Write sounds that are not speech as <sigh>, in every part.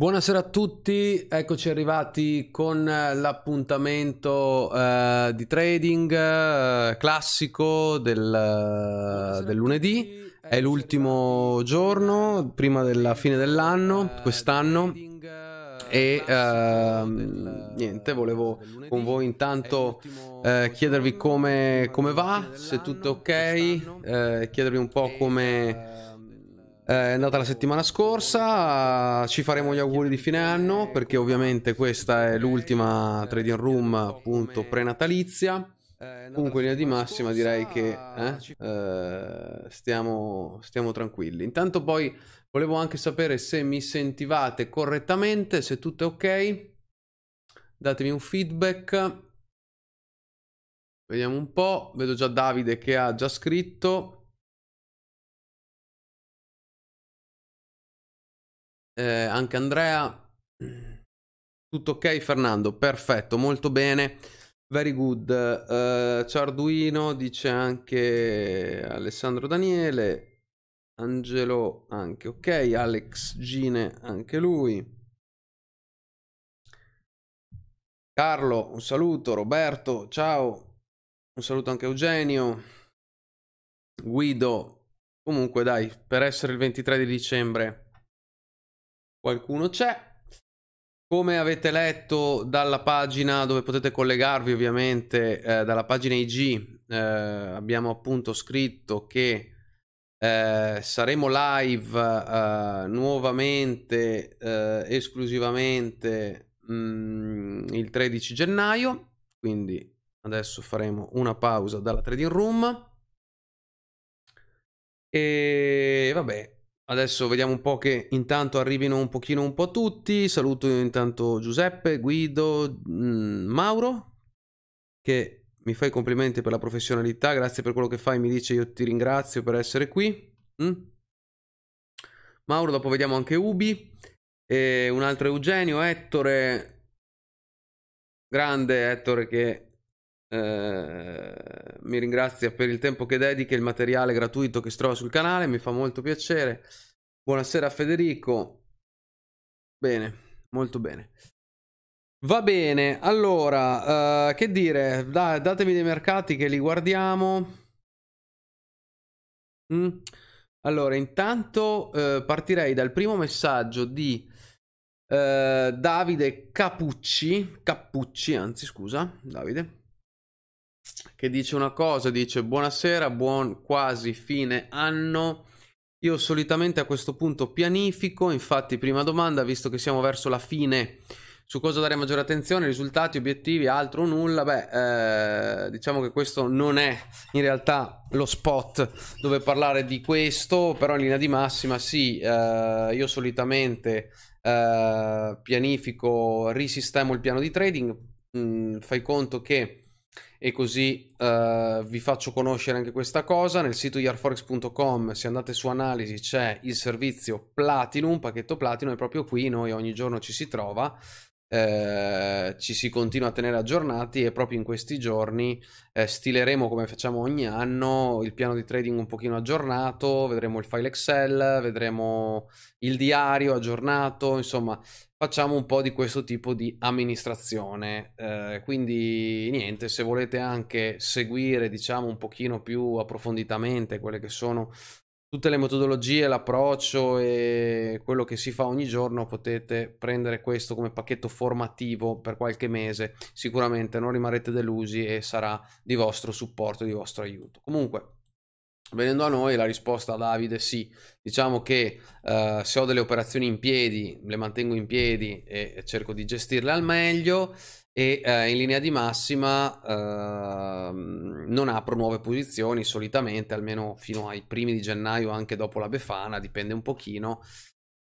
Buonasera a tutti, eccoci arrivati con eh, l'appuntamento eh, di trading eh, classico del, eh, del lunedì, è l'ultimo giorno prima della fine dell'anno, eh, quest'anno e ehm, niente, volevo con voi intanto eh, chiedervi come, come, va, se tutto è ok, chiedervi un po' come eh, è andata la settimana scorsa, ci faremo gli auguri di fine anno perché ovviamente questa è l'ultima trading room appunto prenatalizia. Comunque in linea di massima direi che eh, eh, stiamo, stiamo tranquilli. Intanto poi volevo anche sapere se mi sentivate correttamente, se tutto è ok. Datemi un feedback. Vediamo un po', vedo già Davide che ha già scritto. eh, anche Andrea. Tutto ok Fernando, perfetto, molto bene. Very good. Uh, eh, ciao Arduino, dice anche Alessandro Daniele. Angelo anche ok, Alex Gine anche lui. Carlo, un saluto, Roberto, ciao. Un saluto anche Eugenio. Guido, comunque dai, per essere il 23 di dicembre qualcuno c'è. Come avete letto dalla pagina dove potete collegarvi ovviamente, eh, dalla pagina IG, eh, abbiamo appunto scritto che eh, saremo live eh, nuovamente, eh, esclusivamente mh, mm, il 13 gennaio, quindi adesso faremo una pausa dalla trading room. E vabbè, Adesso vediamo un po' che intanto arrivino un pochino un po' tutti. Saluto intanto Giuseppe, Guido, mm, Mauro, che mi fai complimenti per la professionalità, grazie per quello che fai, mi dice io ti ringrazio per essere qui. Mm? Mauro, dopo vediamo anche Ubi. E un altro Eugenio, Ettore. Grande Ettore che eh, mi ringrazia per il tempo che dedica e il materiale gratuito che si trova sul canale, mi fa molto piacere. Buonasera Federico. Bene, molto bene. Va bene, allora, eh, che dire, da, datemi dei mercati che li guardiamo. Mm. Allora, intanto eh, partirei dal primo messaggio di eh, Davide Capucci, Cappucci, anzi scusa, Davide, che dice una cosa, dice buonasera, buon quasi fine anno. Io solitamente a questo punto pianifico, infatti prima domanda, visto che siamo verso la fine, su cosa dare maggiore attenzione, risultati, obiettivi, altro, o nulla, beh, eh, diciamo che questo non è in realtà lo spot dove parlare di questo, però in linea di massima sì, eh, io solitamente eh, pianifico, risistemo il piano di trading, mh, mm, fai conto che e così eh, vi faccio conoscere anche questa cosa. Nel sito yarforex.com, se andate su analisi, c'è il servizio Platinum, pacchetto Platinum, è proprio qui, noi ogni giorno ci si trova eh, ci si continua a tenere aggiornati e proprio in questi giorni eh, stileremo come facciamo ogni anno il piano di trading un pochino aggiornato, vedremo il file Excel, vedremo il diario aggiornato, insomma facciamo un po' di questo tipo di amministrazione. Eh, quindi niente, se volete anche seguire diciamo un pochino più approfonditamente quelle che sono tutte le metodologie, l'approccio e quello che si fa ogni giorno, potete prendere questo come pacchetto formativo per qualche mese. Sicuramente non rimarrete delusi e sarà di vostro supporto, di vostro aiuto. Comunque, venendo a noi, la risposta a Davide è sì. Diciamo che eh, se ho delle operazioni in piedi, le mantengo in piedi e cerco di gestirle al meglio e eh, in linea di massima eh, non apro nuove posizioni solitamente almeno fino ai primi di gennaio anche dopo la Befana dipende un pochino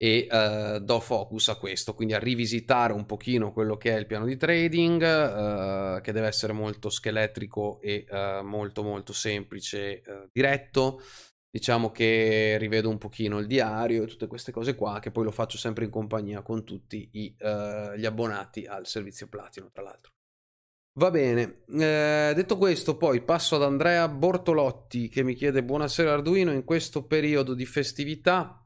e eh, do focus a questo quindi a rivisitare un pochino quello che è il piano di trading eh, che deve essere molto scheletrico e eh, molto molto semplice eh, diretto Diciamo che rivedo un pochino il diario e tutte queste cose qua, che poi lo faccio sempre in compagnia con tutti i, uh, gli abbonati al servizio Platino, tra l'altro. Va bene, eh, detto questo poi passo ad Andrea Bortolotti che mi chiede buonasera Arduino, in questo periodo di festività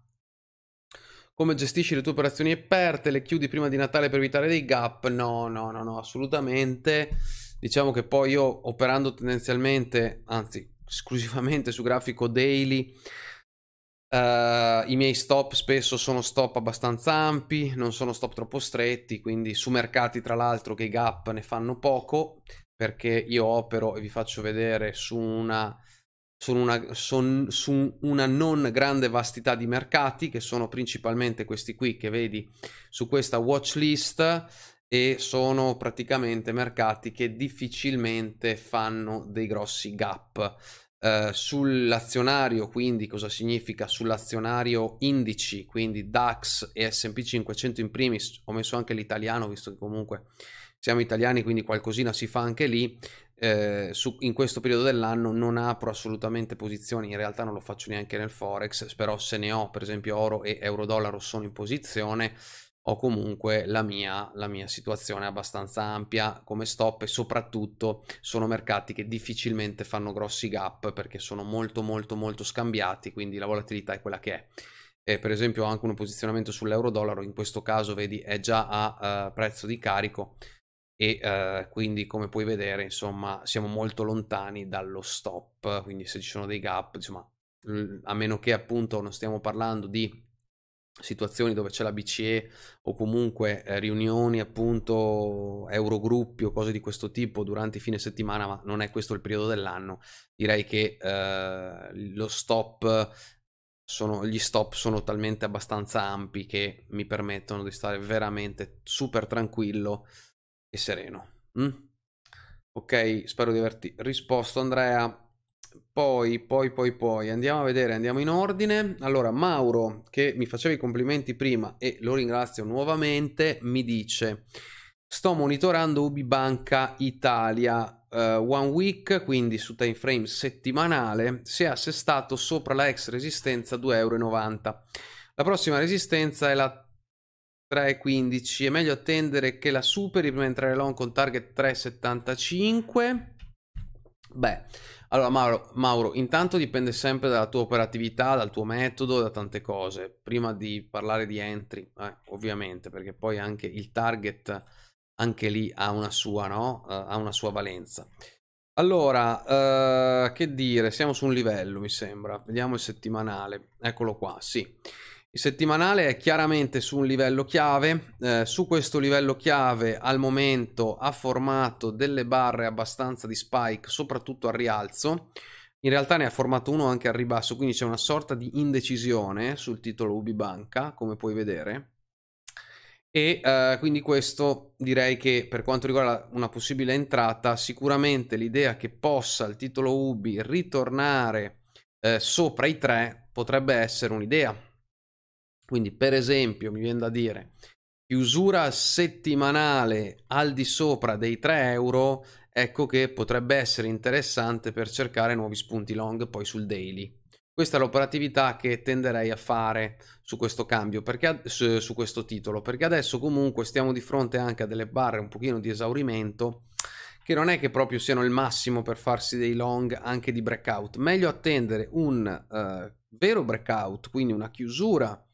come gestisci le tue operazioni aperte? Le chiudi prima di Natale per evitare dei gap? No, no, no, no, assolutamente. Diciamo che poi io operando tendenzialmente, anzi esclusivamente su grafico daily. Uh, I miei stop spesso sono stop abbastanza ampi, non sono stop troppo stretti, quindi su mercati tra l'altro che i gap ne fanno poco, perché io opero e vi faccio vedere su una, su una, son, su una non grande vastità di mercati, che sono principalmente questi qui che vedi su questa watch list e sono praticamente mercati che difficilmente fanno dei grossi gap. Eh, sull'azionario, quindi cosa significa? Sull'azionario indici, quindi DAX e SP 500 in primis, ho messo anche l'italiano visto che comunque siamo italiani, quindi qualcosina si fa anche lì. Eh, su, in questo periodo dell'anno non apro assolutamente posizioni, in realtà non lo faccio neanche nel Forex, però se ne ho, per esempio oro e euro dollaro sono in posizione ho comunque la mia, la mia situazione abbastanza ampia come stop e soprattutto sono mercati che difficilmente fanno grossi gap perché sono molto molto molto scambiati, quindi la volatilità è quella che è. E per esempio ho anche un posizionamento sull'euro-dollaro, in questo caso vedi è già a uh, prezzo di carico e uh, quindi come puoi vedere insomma siamo molto lontani dallo stop, quindi se ci sono dei gap insomma a meno che appunto non stiamo parlando di situazioni dove c'è la BCE o comunque eh, riunioni appunto eurogruppi o cose di questo tipo durante i fine settimana, ma non è questo il periodo dell'anno, direi che eh, lo stop sono, gli stop sono talmente abbastanza ampi che mi permettono di stare veramente super tranquillo e sereno. Mm? Ok, spero di averti risposto Andrea. Poi, poi, poi, poi, andiamo a vedere, andiamo in ordine. Allora, Mauro, che mi faceva i complimenti prima e lo ringrazio nuovamente, mi dice, sto monitorando Ubi Banca Italia uh, One Week, quindi su time frame settimanale, si è assestato sopra la ex resistenza 2,90 euro. La prossima resistenza è la 3,15, è meglio attendere che la superi prima di entrare long con target 3,75. Beh, allora Mauro, Mauro, intanto dipende sempre dalla tua operatività, dal tuo metodo, da tante cose. Prima di parlare di entry, eh, ovviamente, perché poi anche il target, anche lì ha una sua, no? uh, ha una sua valenza. Allora, uh, che dire, siamo su un livello mi sembra, vediamo il settimanale, eccolo qua, sì. Il settimanale è chiaramente su un livello chiave, eh, su questo livello chiave al momento ha formato delle barre abbastanza di spike, soprattutto al rialzo, in realtà ne ha formato uno anche al ribasso, quindi c'è una sorta di indecisione sul titolo Ubi Banca, come puoi vedere, e eh, quindi questo direi che per quanto riguarda una possibile entrata, sicuramente l'idea che possa il titolo Ubi ritornare eh, sopra i 3 potrebbe essere un'idea quindi, per esempio, mi viene da dire chiusura settimanale al di sopra dei 3 euro, ecco che potrebbe essere interessante per cercare nuovi spunti long poi sul daily. Questa è l'operatività che tenderei a fare su questo cambio, perché, su, su questo titolo, perché adesso comunque stiamo di fronte anche a delle barre un pochino di esaurimento che non è che proprio siano il massimo per farsi dei long anche di breakout. Meglio attendere un uh, vero breakout, quindi una chiusura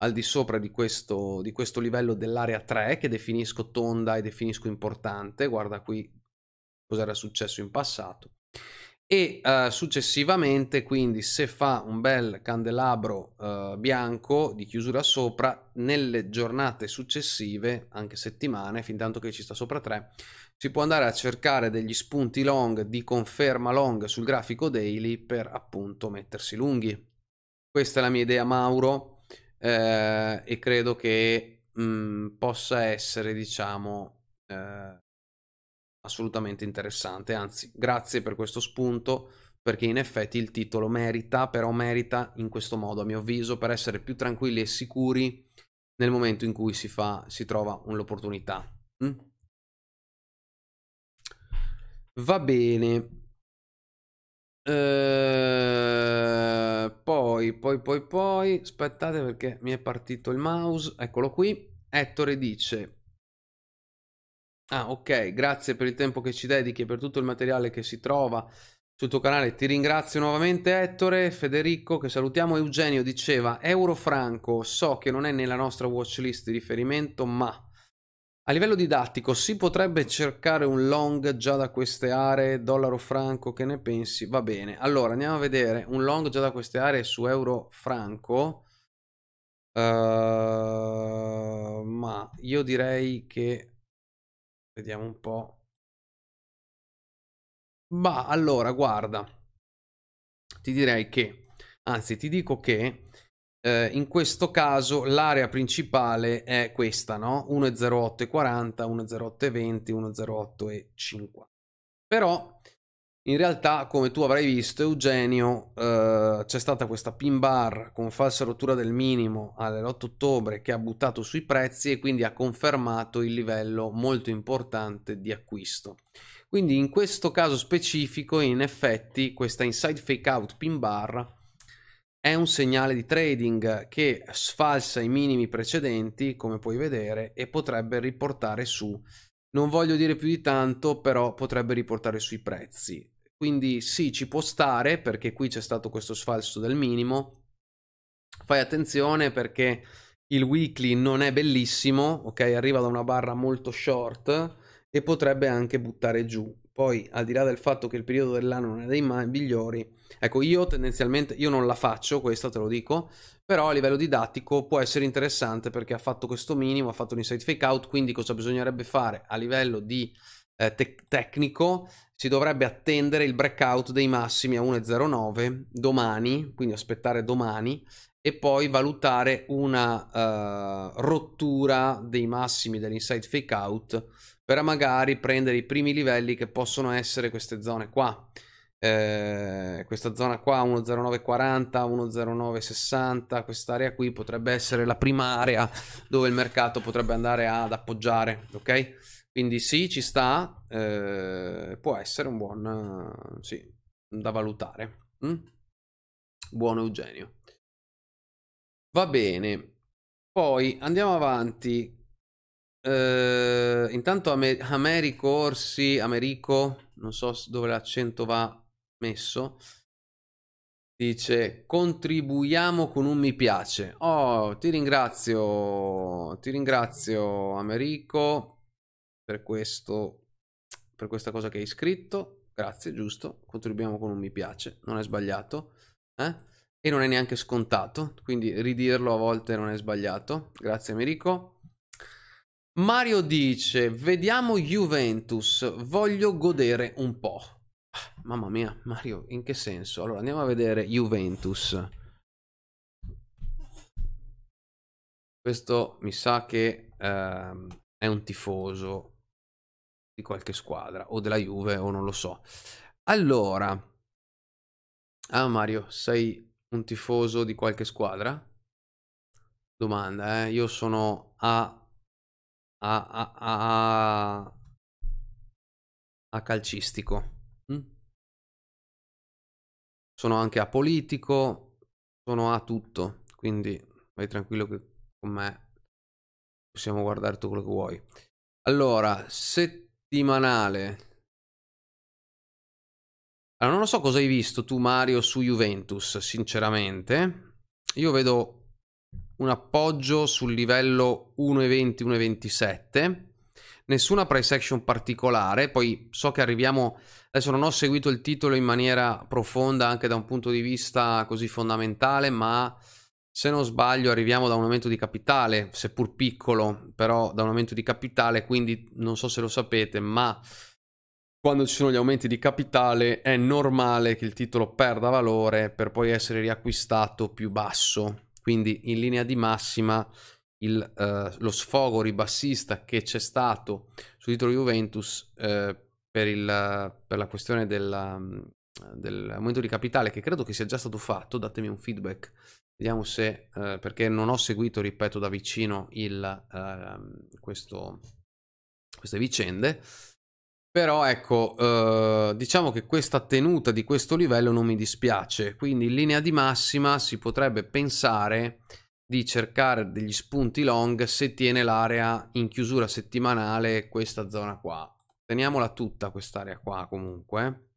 al di sopra di questo, di questo livello dell'area 3 che definisco tonda e definisco importante, guarda qui cosa era successo in passato, e uh, successivamente quindi se fa un bel candelabro uh, bianco di chiusura sopra, nelle giornate successive, anche settimane, fin tanto che ci sta sopra 3, si può andare a cercare degli spunti long di conferma long sul grafico daily per appunto mettersi lunghi. Questa è la mia idea Mauro eh, e credo che mh, mhmm, possa essere, diciamo, eh, assolutamente interessante. Anzi, grazie per questo spunto perché in effetti il titolo merita, però merita in questo modo, a mio avviso, per essere più tranquilli e sicuri nel momento in cui si, fa, si trova un'opportunità. Mm? Va bene, Ehm, poi, poi, poi, poi, aspettate perché mi è partito il mouse, eccolo qui. Ettore dice Ah, ok, grazie per il tempo che ci dedichi e per tutto il materiale che si trova sul tuo canale. Ti ringrazio nuovamente Ettore, Federico, che salutiamo. Eugenio diceva, Eurofranco, so che non è nella nostra watch list di riferimento, ma... A livello didattico si potrebbe cercare un long già da queste aree, dollaro franco, che ne pensi? Va bene, allora andiamo a vedere un long già da queste aree su euro franco. Uh, ma io direi che... Vediamo un po'. Ma allora, guarda, ti direi che, anzi ti dico che eh, in questo caso l'area principale è questa, no? 1,08,40, 1,08,20, 1,08,50. Però in realtà, come tu avrai visto, Eugenio, eh, c'è stata questa pin bar con falsa rottura del minimo all'8 ottobre che ha buttato sui prezzi e quindi ha confermato il livello molto importante di acquisto. Quindi in questo caso specifico, in effetti, questa inside fake out pin bar è un segnale di trading che sfalsa i minimi precedenti, come puoi vedere, e potrebbe riportare su. Non voglio dire più di tanto, però potrebbe riportare sui prezzi. Quindi sì, ci può stare perché qui c'è stato questo sfalso del minimo. Fai attenzione perché il weekly non è bellissimo, ok? Arriva da una barra molto short e potrebbe anche buttare giù. Poi, al di là del fatto che il periodo dell'anno non è dei migliori, ecco, io tendenzialmente, io non la faccio, questa te lo dico, però a livello didattico può essere interessante perché ha fatto questo minimo, ha fatto un insight fake out, quindi cosa bisognerebbe fare a livello di eh, tec- tecnico? Si dovrebbe attendere il breakout dei massimi a 1.09 domani, quindi aspettare domani, e poi valutare una uh, rottura dei massimi dell'inside fake out per magari prendere i primi livelli che possono essere queste zone qua. Eh, questa zona qua 10940 10960 quest'area qui potrebbe essere la prima area dove il mercato potrebbe andare ad appoggiare ok quindi sì ci sta eh, può essere un buon eh, sì da valutare mm? buono Eugenio va bene poi andiamo avanti eh, intanto Amer- Americo Orsi, Americo, non so dove l'accento va messo, dice contribuiamo con un mi piace. Oh, ti ringrazio, ti ringrazio Americo per questo, per questa cosa che hai scritto. Grazie, giusto. Contribuiamo con un mi piace, non è sbagliato. Eh? E non è neanche scontato, quindi ridirlo a volte non è sbagliato. Grazie Americo. Mario dice, vediamo Juventus, voglio godere un po'. Ah, mamma mia, Mario, in che senso? Allora, andiamo a vedere Juventus. Questo mi sa che ehm, è un tifoso di qualche squadra, o della Juve, o non lo so. Allora, ah Mario, sei un tifoso di qualche squadra? Domanda, eh? Io sono a a, a, a, a calcistico. Mm? Sono anche a politico, sono a tutto, quindi vai tranquillo che con me possiamo guardare tutto quello che vuoi. Allora, settimanale. Allora, non lo so cosa hai visto tu Mario su Juventus, sinceramente. Io vedo un appoggio sul livello 1,20-1,27, nessuna price action particolare, poi so che arriviamo, adesso non ho seguito il titolo in maniera profonda anche da un punto di vista così fondamentale, ma se non sbaglio arriviamo da un aumento di capitale, seppur piccolo, però da un aumento di capitale, quindi non so se lo sapete, ma quando ci sono gli aumenti di capitale è normale che il titolo perda valore per poi essere riacquistato più basso. Quindi in linea di massima il, eh, lo sfogo ribassista che c'è stato su titolo Juventus eh, per, il, per, la questione della, del momento mm, di capitale che credo che sia già stato fatto, datemi un feedback, vediamo se, eh, perché non ho seguito, ripeto, da vicino il, ehm, questo, queste vicende, però ecco, eh, diciamo che questa tenuta di questo livello non mi dispiace, quindi in linea di massima si potrebbe pensare di cercare degli spunti long se tiene l'area in chiusura settimanale questa zona qua. Teniamola tutta quest'area qua comunque.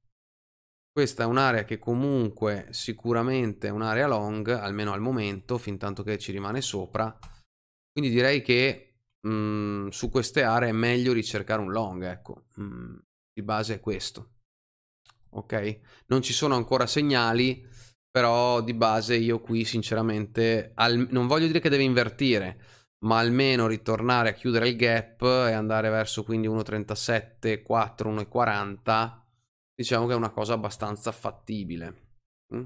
Questa è un'area che comunque sicuramente è un'area long, almeno al momento, fin tanto che ci rimane sopra. Quindi direi che mh, mhmm, su queste aree è meglio ricercare un long, ecco, mh, mhmm, di base è questo. Ok? Non ci sono ancora segnali, però di base io qui sinceramente al, non voglio dire che deve invertire, ma almeno ritornare a chiudere il gap e andare verso quindi 1.37, 4, 1.40, diciamo che è una cosa abbastanza fattibile. Mm?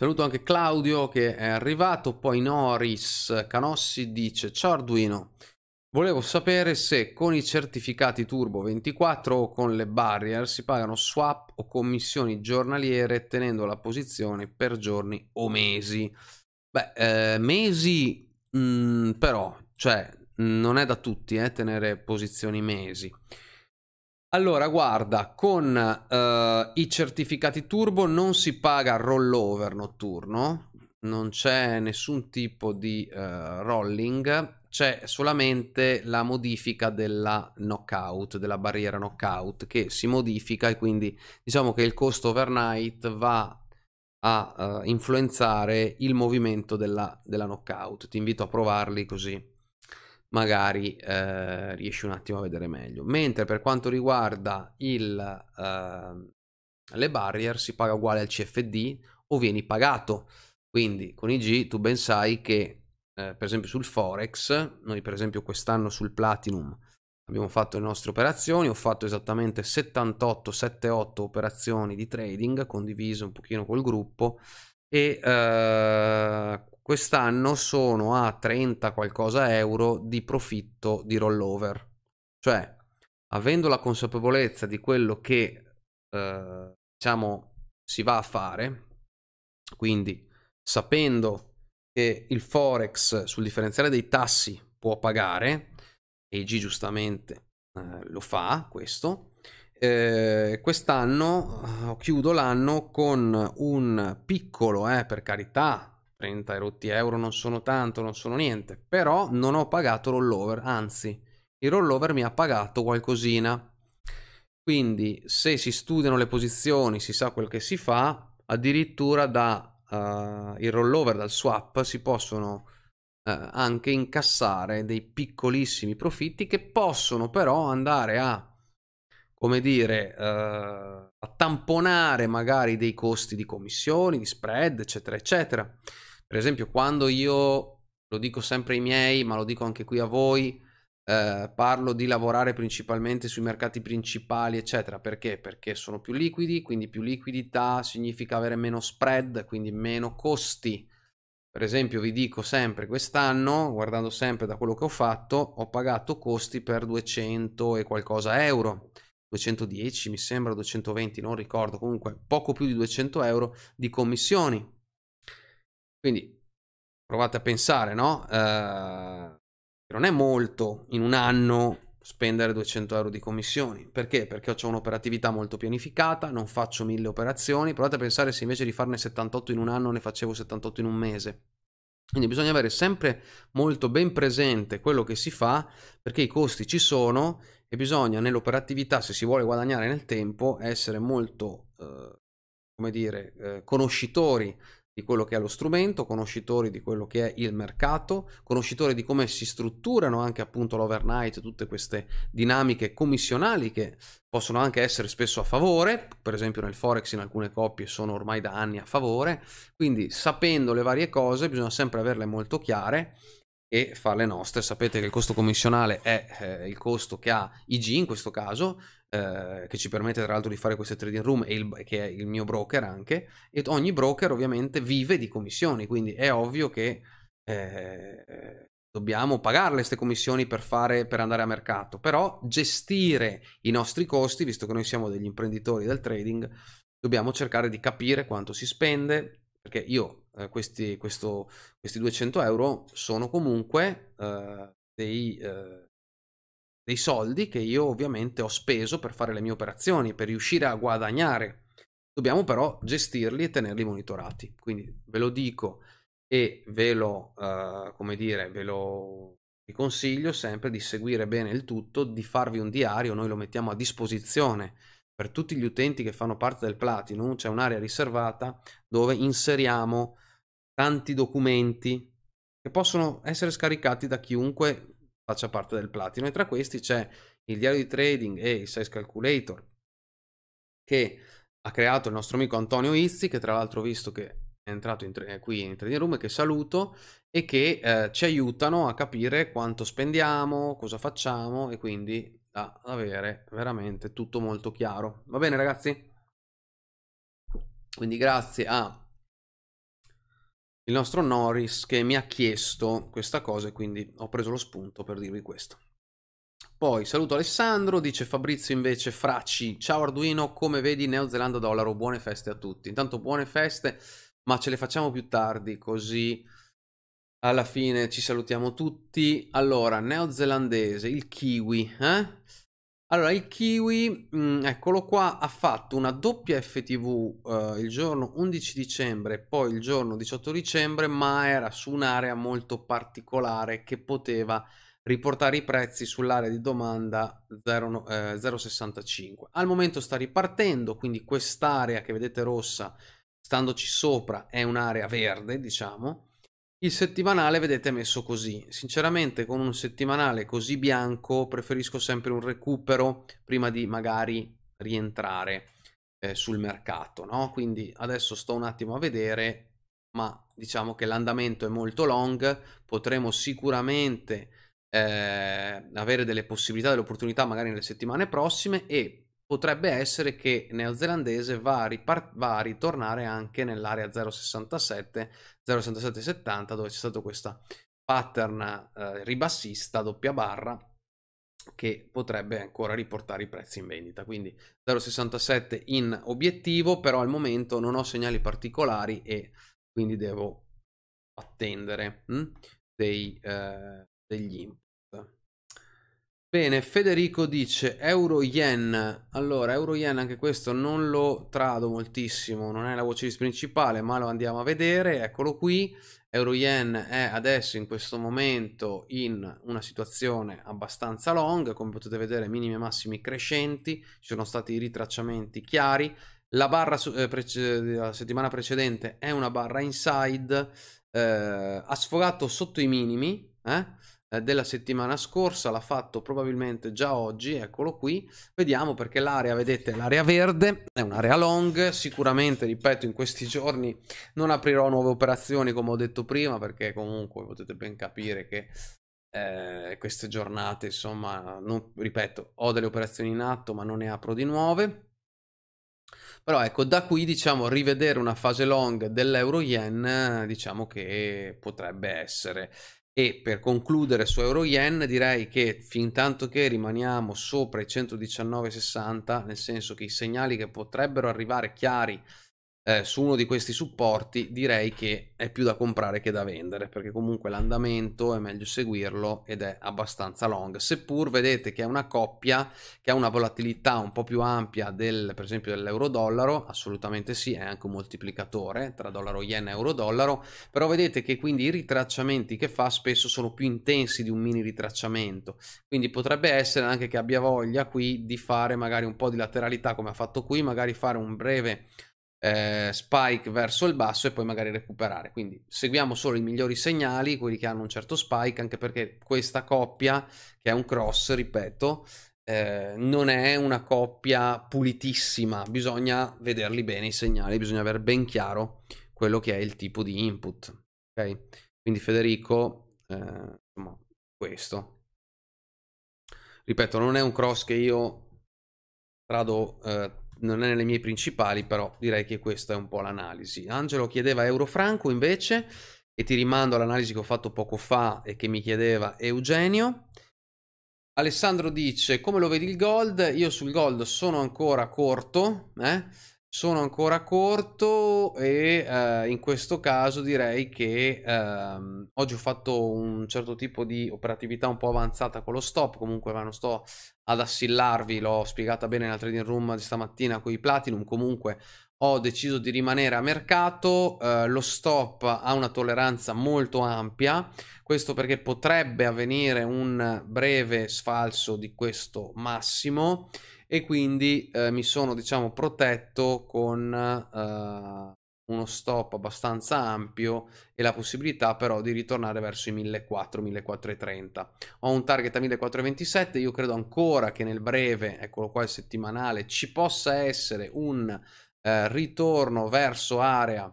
Saluto anche Claudio che è arrivato, poi Noris Canossi dice ciao Arduino, volevo sapere se con i certificati Turbo 24 o con le barrier si pagano swap o commissioni giornaliere tenendo la posizione per giorni o mesi. Beh, eh, mesi mh, mm, però, cioè non è da tutti eh, tenere posizioni mesi. Allora, guarda, con uh, i certificati turbo non si paga rollover notturno, non c'è nessun tipo di uh, rolling, c'è solamente la modifica della knockout, della barriera knockout che si modifica e quindi diciamo che il costo overnight va a uh, influenzare il movimento della, della knockout. Ti invito a provarli così magari eh, riesci un attimo a vedere meglio. Mentre per quanto riguarda il, eh, le barrier si paga uguale al CFD o vieni pagato. Quindi con IG tu ben sai che eh, per esempio sul Forex, noi per esempio quest'anno sul Platinum abbiamo fatto le nostre operazioni, ho fatto esattamente 78-78 operazioni di trading, condivise un pochino col gruppo e eh, quest'anno sono a 30 qualcosa euro di profitto di rollover. Cioè, avendo la consapevolezza di quello che eh, diciamo si va a fare, quindi sapendo che il forex sul differenziale dei tassi può pagare, e G giustamente eh, lo fa questo, eh, quest'anno eh, chiudo l'anno con un piccolo, eh, per carità, 30 e rotti euro non sono tanto, non sono niente, però non ho pagato rollover, anzi il rollover mi ha pagato qualcosina. Quindi se si studiano le posizioni, si sa quel che si fa, addirittura da uh, il rollover, dal swap, si possono uh, anche incassare dei piccolissimi profitti che possono però andare a, come dire, uh, a tamponare magari dei costi di commissioni, di spread, eccetera, eccetera. Per esempio, quando io lo dico sempre ai miei, ma lo dico anche qui a voi, eh, parlo di lavorare principalmente sui mercati principali, eccetera. Perché? Perché sono più liquidi, quindi più liquidità significa avere meno spread, quindi meno costi. Per esempio, vi dico sempre, quest'anno, guardando sempre da quello che ho fatto, ho pagato costi per 200 e qualcosa euro. 210 mi sembra, 220, non ricordo, comunque poco più di 200 euro di commissioni quindi provate a pensare, no? Eh, non è molto in un anno spendere 200 euro di commissioni. Perché? Perché ho un'operatività molto pianificata, non faccio mille operazioni. Provate a pensare se invece di farne 78 in un anno ne facevo 78 in un mese. Quindi bisogna avere sempre molto ben presente quello che si fa perché i costi ci sono e bisogna nell'operatività, se si vuole guadagnare nel tempo, essere molto, eh, come dire, eh, conoscitori di quello che è lo strumento, conoscitori di quello che è il mercato, conoscitori di come si strutturano anche appunto l'overnight, tutte queste dinamiche commissionali che possono anche essere spesso a favore, per esempio nel Forex in alcune coppie sono ormai da anni a favore, quindi sapendo le varie cose bisogna sempre averle molto chiare e fa le nostre. Sapete che il costo commissionale è eh, il costo che ha IG in questo caso, eh, che ci permette tra l'altro di fare queste trading room e il, che è il mio broker anche, e ogni broker ovviamente vive di commissioni, quindi è ovvio che eh, dobbiamo pagarle queste commissioni per, fare, per andare a mercato, però gestire i nostri costi, visto che noi siamo degli imprenditori del trading, dobbiamo cercare di capire quanto si spende, perché io eh, questi, questo, questi 200 euro sono comunque eh, dei, eh, dei soldi che io ovviamente ho speso per fare le mie operazioni, per riuscire a guadagnare. Dobbiamo però gestirli e tenerli monitorati. Quindi ve lo dico e ve lo, uh, come dire, ve lo vi consiglio sempre di seguire bene il tutto, di farvi un diario, noi lo mettiamo a disposizione per tutti gli utenti che fanno parte del Platinum, c'è un'area riservata dove inseriamo tanti documenti che possono essere scaricati da chiunque faccia parte del platino e tra questi c'è il diario di trading e il size calculator che ha creato il nostro amico Antonio Izzi che tra l'altro ho visto che è entrato in tre, eh, qui in Trading Room che saluto e che eh, ci aiutano a capire quanto spendiamo, cosa facciamo e quindi a avere veramente tutto molto chiaro. Va bene ragazzi? Quindi grazie a il nostro Norris che mi ha chiesto questa cosa e quindi ho preso lo spunto per dirvi questo. Poi saluto Alessandro, dice Fabrizio invece Fracci, ciao Arduino, come vedi Neozelanda dollaro, buone feste a tutti. Intanto buone feste, ma ce le facciamo più tardi così alla fine ci salutiamo tutti. Allora, neozelandese, il kiwi, eh? Allora, il Kiwi, mm, eccolo qua, ha fatto una doppia FTV eh, il giorno 11 dicembre e poi il giorno 18 dicembre, ma era su un'area molto particolare che poteva riportare i prezzi sull'area di domanda 0, eh, 0,65. Al momento sta ripartendo, quindi quest'area che vedete rossa, standoci sopra, è un'area verde, diciamo, il settimanale vedete è messo così. Sinceramente con un settimanale così bianco preferisco sempre un recupero prima di magari rientrare eh, sul mercato, no? Quindi adesso sto un attimo a vedere, ma diciamo che l'andamento è molto long, potremo sicuramente eh, avere delle possibilità, delle opportunità magari nelle settimane prossime e potrebbe essere che neozelandese va a, ripart- va a ritornare anche nell'area 067, 067-70 dove c'è stato questa pattern eh, ribassista doppia barra che potrebbe ancora riportare i prezzi in vendita. Quindi 0,67 in obiettivo, però al momento non ho segnali particolari e quindi devo attendere hm, dei, eh, degli input. Bene, Federico dice euro-yen. Allora, euro-yen anche questo non lo trado moltissimo, non è la voce principale, ma lo andiamo a vedere, eccolo qui. Euro-yen è adesso in questo momento in una situazione abbastanza long, come potete vedere minimi e massimi crescenti, ci sono stati ritracciamenti chiari. La barra eh, della settimana precedente è una barra inside, eh, ha sfogato sotto i minimi, eh? Eh, della settimana scorsa, l'ha fatto probabilmente già oggi, eccolo qui, vediamo perché l'area, vedete, l'area verde è un'area long, sicuramente, ripeto, in questi giorni non aprirò nuove operazioni come ho detto prima, perché comunque potete ben capire che eh, queste giornate, insomma, non, ripeto, ho delle operazioni in atto, ma non ne apro di nuove. Però ecco, da qui diciamo rivedere una fase long dell'euro yen, diciamo che potrebbe essere e per concludere su euro yen direi che fin tanto che rimaniamo sopra i 119,60, nel senso che i segnali che potrebbero arrivare chiari eh, su uno di questi supporti direi che è più da comprare che da vendere perché comunque l'andamento è meglio seguirlo ed è abbastanza long seppur vedete che è una coppia che ha una volatilità un po' più ampia del per esempio dell'euro dollaro assolutamente sì è anche un moltiplicatore tra dollaro yen e euro dollaro però vedete che quindi i ritracciamenti che fa spesso sono più intensi di un mini ritracciamento quindi potrebbe essere anche che abbia voglia qui di fare magari un po' di lateralità come ha fatto qui magari fare un breve eh, spike verso il basso e poi magari recuperare. Quindi seguiamo solo i migliori segnali, quelli che hanno un certo spike, anche perché questa coppia, che è un cross, ripeto, eh, non è una coppia pulitissima, bisogna vederli bene i segnali, bisogna avere ben chiaro quello che è il tipo di input. Ok? Quindi Federico, eh, questo. Ripeto, non è un cross che io trado eh, non è nelle mie principali, però direi che questa è un po' l'analisi. Angelo chiedeva euro franco invece, e ti rimando all'analisi che ho fatto poco fa e che mi chiedeva Eugenio. Alessandro dice, come lo vedi il gold? Io sul gold sono ancora corto, eh? sono ancora corto e eh, in questo caso direi che ehm, oggi ho fatto un certo tipo di operatività un po' avanzata con lo stop, comunque ma non sto ad assillarvi, l'ho spiegata bene nella trading room di stamattina con i Platinum, comunque ho deciso di rimanere a mercato, eh, lo stop ha una tolleranza molto ampia, questo perché potrebbe avvenire un breve sfalso di questo massimo e quindi eh, mi sono diciamo protetto con eh, uno stop abbastanza ampio e la possibilità però di ritornare verso i 1400-1430. Ho un target a 1427, io credo ancora che nel breve, eccolo qua il settimanale, ci possa essere un eh, ritorno verso area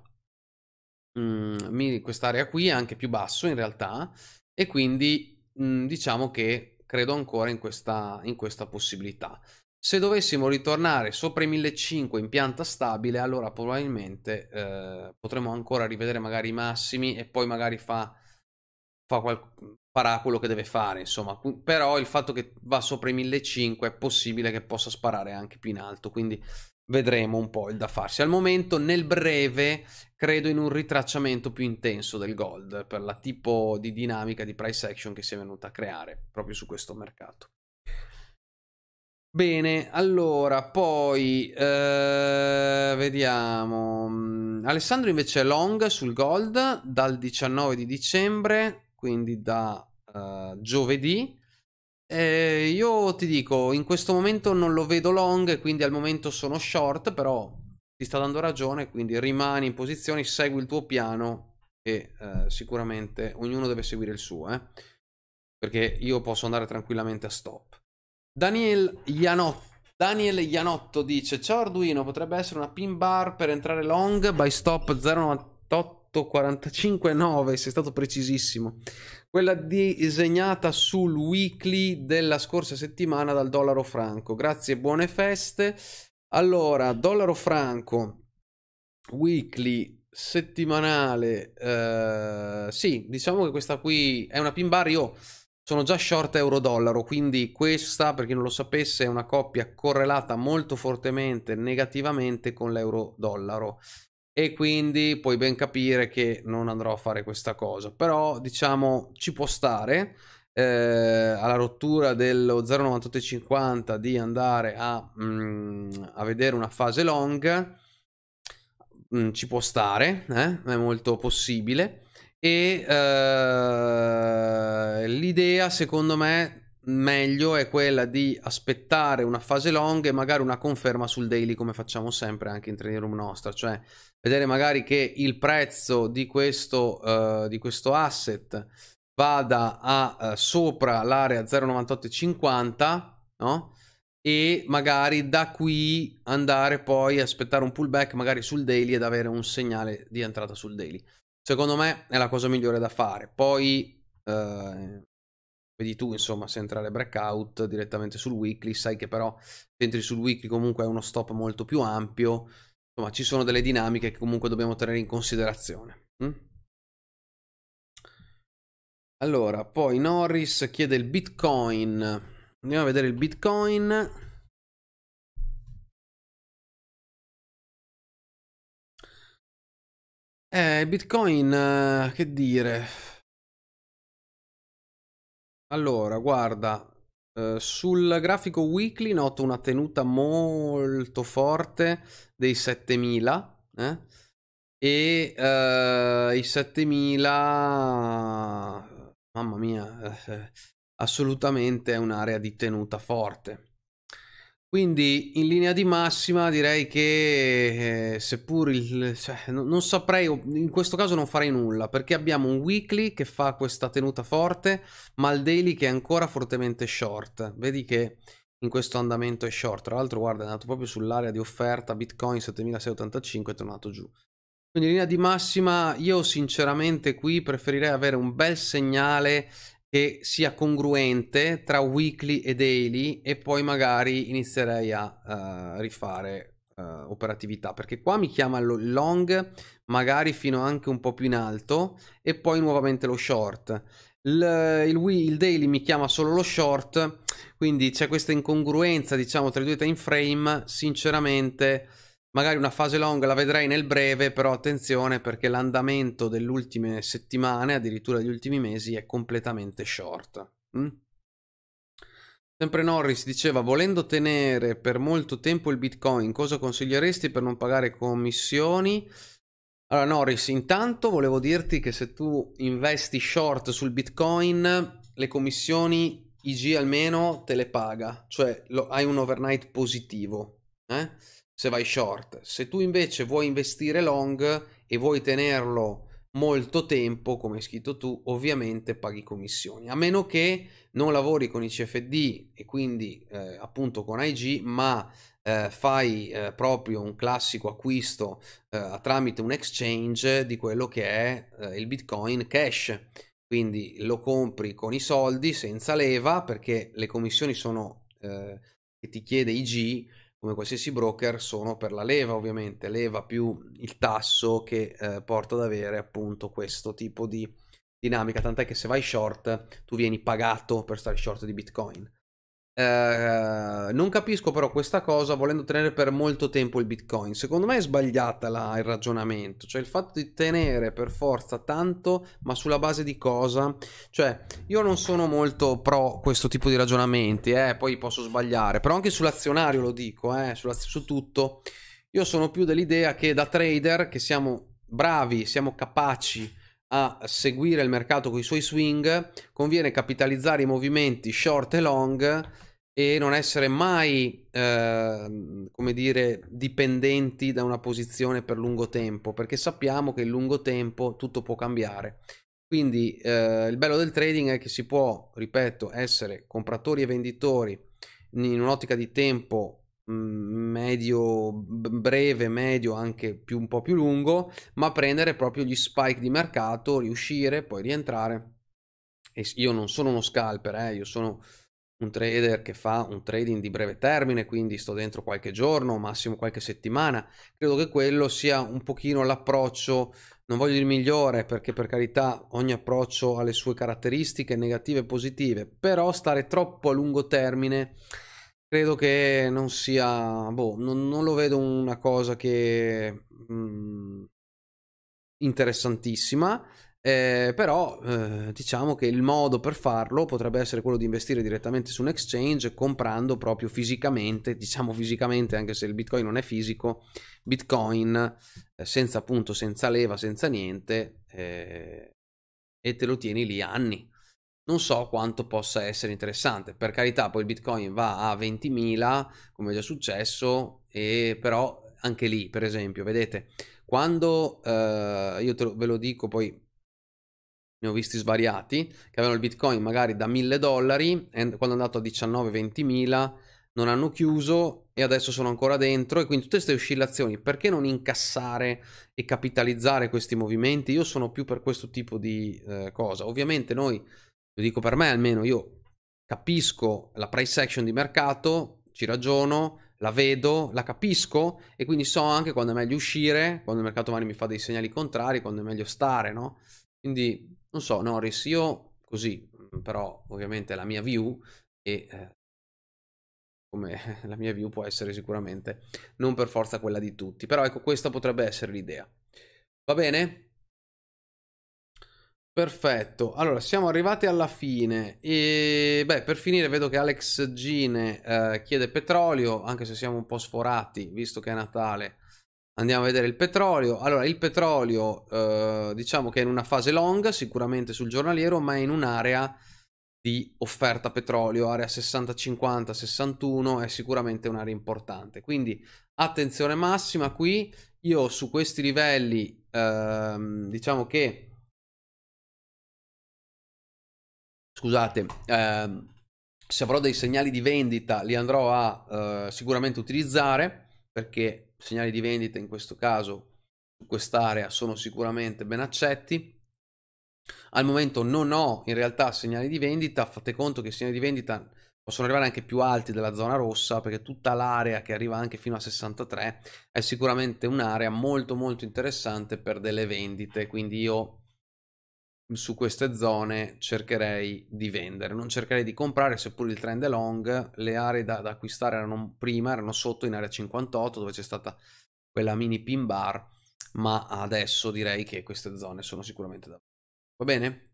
mm, quest'area qui è anche più basso in realtà e quindi mm, diciamo che credo ancora in questa, in questa possibilità. Se dovessimo ritornare sopra i 1500 in pianta stabile, allora probabilmente eh, potremmo ancora rivedere magari i massimi e poi magari fa, fa qual- farà quello che deve fare, insomma. Però il fatto che va sopra i 1500 è possibile che possa sparare anche più in alto, quindi vedremo un po' il da farsi. Al momento, nel breve, credo in un ritracciamento più intenso del gold per la tipo di dinamica di price action che si è venuta a creare proprio su questo mercato. Bene, allora, poi eh, vediamo. Alessandro invece è long sul gold dal 19 di dicembre, quindi da eh, giovedì. Eh, io ti dico, in questo momento non lo vedo long, quindi al momento sono short, però ti sta dando ragione, quindi rimani in posizione, segui il tuo piano e eh, sicuramente ognuno deve seguire il suo, eh. perché io posso andare tranquillamente a stop. Daniel Ianotto. Daniel Ianotto dice: Ciao Arduino, potrebbe essere una pin bar per entrare long by stop 09845.9. Sei stato precisissimo. Quella disegnata sul weekly della scorsa settimana dal dollaro franco. Grazie, buone feste. Allora, dollaro franco weekly settimanale. Eh, sì, diciamo che questa qui è una pin bar. Io sono già short euro-dollaro, quindi questa, per chi non lo sapesse, è una coppia correlata molto fortemente negativamente con l'euro-dollaro. E quindi puoi ben capire che non andrò a fare questa cosa, però diciamo ci può stare eh, alla rottura dello 0,9850 di andare a, mh, mm, a, vedere una fase long, mh, mm, ci può stare, eh? è molto possibile e uh, l'idea, secondo me, meglio è quella di aspettare una fase long e magari una conferma sul daily, come facciamo sempre anche in trading room nostra, cioè vedere magari che il prezzo di questo, uh, di questo asset vada a uh, sopra l'area 0,9850, no? e magari da qui andare poi a aspettare un pullback magari sul daily ed avere un segnale di entrata sul daily. Secondo me è la cosa migliore da fare. Poi, eh, vedi tu, insomma, se entrare breakout direttamente sul weekly, sai che però se entri sul weekly comunque è uno stop molto più ampio. Insomma, ci sono delle dinamiche che comunque dobbiamo tenere in considerazione. Hm? Allora, poi Norris chiede il Bitcoin. Andiamo a vedere il Bitcoin. Eh, Bitcoin, eh, che dire? Allora, guarda, eh, sul grafico weekly noto una tenuta molto forte dei 7000, eh? E eh, i 7000, mamma mia, eh, assolutamente è un'area di tenuta forte. Quindi in linea di massima direi che eh, seppur il... Cioè, non, non saprei, in questo caso non farei nulla perché abbiamo un weekly che fa questa tenuta forte ma il daily che è ancora fortemente short. Vedi che in questo andamento è short, tra l'altro guarda è andato proprio sull'area di offerta Bitcoin 7685 è tornato giù. Quindi in linea di massima io sinceramente qui preferirei avere un bel segnale che sia congruente tra weekly e daily e poi magari inizierei a uh, rifare uh, operatività perché qua mi chiama lo long magari fino anche un po' più in alto e poi nuovamente lo short il, il, il daily mi chiama solo lo short quindi c'è questa incongruenza diciamo tra i due time frame sinceramente Magari una fase long la vedrai nel breve, però attenzione perché l'andamento delle ultime settimane, addirittura degli ultimi mesi, è completamente short. Mm? Sempre Norris diceva, volendo tenere per molto tempo il Bitcoin, cosa consiglieresti per non pagare commissioni? Allora Norris, intanto volevo dirti che se tu investi short sul Bitcoin, le commissioni IG almeno te le paga, cioè lo, hai un overnight positivo. Eh? se vai short. Se tu invece vuoi investire long e vuoi tenerlo molto tempo, come hai scritto tu, ovviamente paghi commissioni, a meno che non lavori con i CFD e quindi eh, appunto con IG, ma eh, fai eh, proprio un classico acquisto eh, tramite un exchange di quello che è eh, il Bitcoin Cash. Quindi lo compri con i soldi senza leva perché le commissioni sono eh, che ti chiede IG come qualsiasi broker, sono per la leva ovviamente, leva più il tasso che eh, porta ad avere appunto questo tipo di dinamica, tant'è che se vai short tu vieni pagato per stare short di Bitcoin. Eh, non capisco però questa cosa volendo tenere per molto tempo il bitcoin. Secondo me è sbagliata la, il ragionamento, cioè il fatto di tenere per forza tanto, ma sulla base di cosa? Cioè, io non sono molto pro questo tipo di ragionamenti, eh, poi posso sbagliare, però anche sull'azionario lo dico, eh, su tutto. Io sono più dell'idea che da trader, che siamo bravi, siamo capaci a seguire il mercato con i suoi swing, conviene capitalizzare i movimenti short e long e non essere mai, eh, come dire, dipendenti da una posizione per lungo tempo, perché sappiamo che in lungo tempo tutto può cambiare. Quindi eh, il bello del trading è che si può, ripeto, essere compratori e venditori in un'ottica di tempo mm, medio breve medio anche più un po più lungo ma prendere proprio gli spike di mercato riuscire poi rientrare e io non sono uno scalper eh, io sono un trader che fa un trading di breve termine, quindi sto dentro qualche giorno, massimo qualche settimana, credo che quello sia un pochino l'approccio, non voglio il migliore perché per carità ogni approccio ha le sue caratteristiche negative e positive, però stare troppo a lungo termine credo che non sia, boh, non, non lo vedo una cosa che... Mh, mm, interessantissima eh, però eh, diciamo che il modo per farlo potrebbe essere quello di investire direttamente su un exchange comprando proprio fisicamente, diciamo fisicamente anche se il bitcoin non è fisico, bitcoin eh, senza appunto, senza leva, senza niente eh, e te lo tieni lì anni. Non so quanto possa essere interessante, per carità poi il bitcoin va a 20.000 come è già successo e però anche lì per esempio, vedete, quando eh, io lo, ve lo dico poi ne ho visti svariati, che avevano il bitcoin magari da 1000 dollari, quando è andato a 19-20 mila non hanno chiuso e adesso sono ancora dentro e quindi tutte queste oscillazioni, perché non incassare e capitalizzare questi movimenti? Io sono più per questo tipo di eh, cosa. Ovviamente noi, lo dico per me almeno, io capisco la price action di mercato, ci ragiono, la vedo, la capisco e quindi so anche quando è meglio uscire, quando il mercato magari mi fa dei segnali contrari, quando è meglio stare, no? Quindi non so, Norris, io così, mhmm, però ovviamente la mia view e eh, come <laughs> la mia view può essere sicuramente non per forza quella di tutti, però ecco questa potrebbe essere l'idea. Va bene? Perfetto, allora siamo arrivati alla fine e beh per finire vedo che Alex Gine eh, chiede petrolio anche se siamo un po' sforati visto che è Natale Andiamo a vedere il petrolio. Allora, il petrolio eh, diciamo che è in una fase long, sicuramente sul giornaliero, ma è in un'area di offerta petrolio, area 60, 50, 61, è sicuramente un'area importante. Quindi attenzione massima qui. Io su questi livelli ehm, diciamo che scusate, ehm, se avrò dei segnali di vendita li andrò a eh, sicuramente utilizzare perché segnali di vendita in questo caso su quest'area sono sicuramente ben accetti. Al momento non ho in realtà segnali di vendita, fate conto che i segnali di vendita possono arrivare anche più alti della zona rossa perché tutta l'area che arriva anche fino a 63 è sicuramente un'area molto molto interessante per delle vendite, quindi io su queste zone cercherei di vendere, non cercherei di comprare, seppur il trend è long, le aree da, da acquistare erano prima, erano sotto in area 58 dove c'è stata quella mini pin bar, ma adesso direi che queste zone sono sicuramente da... Va bene?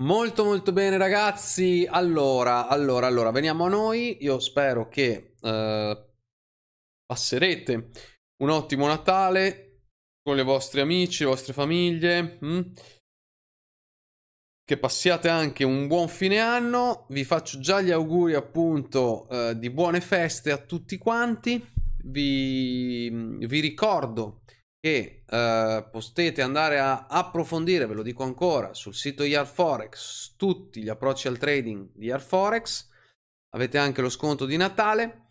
Molto molto bene ragazzi, allora, allora, allora, veniamo a noi, io spero che eh, passerete un ottimo Natale, con i vostri amici, le vostre famiglie. Hm? Che passiate anche un buon fine anno. Vi faccio già gli auguri, appunto, eh, di buone feste a tutti quanti. Vi, mm, vi ricordo che eh, potete andare a approfondire, ve lo dico ancora, sul sito IARForex tutti gli approcci al trading di IARForex. Avete anche lo sconto di Natale.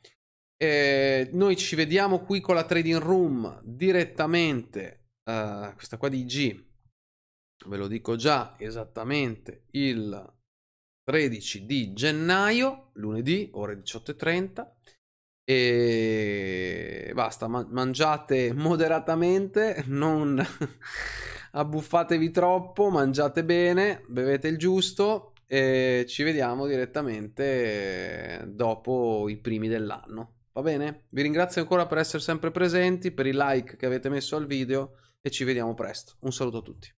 Eh, noi ci vediamo qui con la trading room direttamente. Uh, questa qua di G. Ve lo dico già esattamente il 13 di gennaio, lunedì, ore 18.30. E basta, man- mangiate moderatamente, non <laughs> abbuffatevi troppo, mangiate bene, bevete il giusto e ci vediamo direttamente dopo i primi dell'anno. Va bene? Vi ringrazio ancora per essere sempre presenti, per i like che avete messo al video e ci vediamo presto. Un saluto a tutti.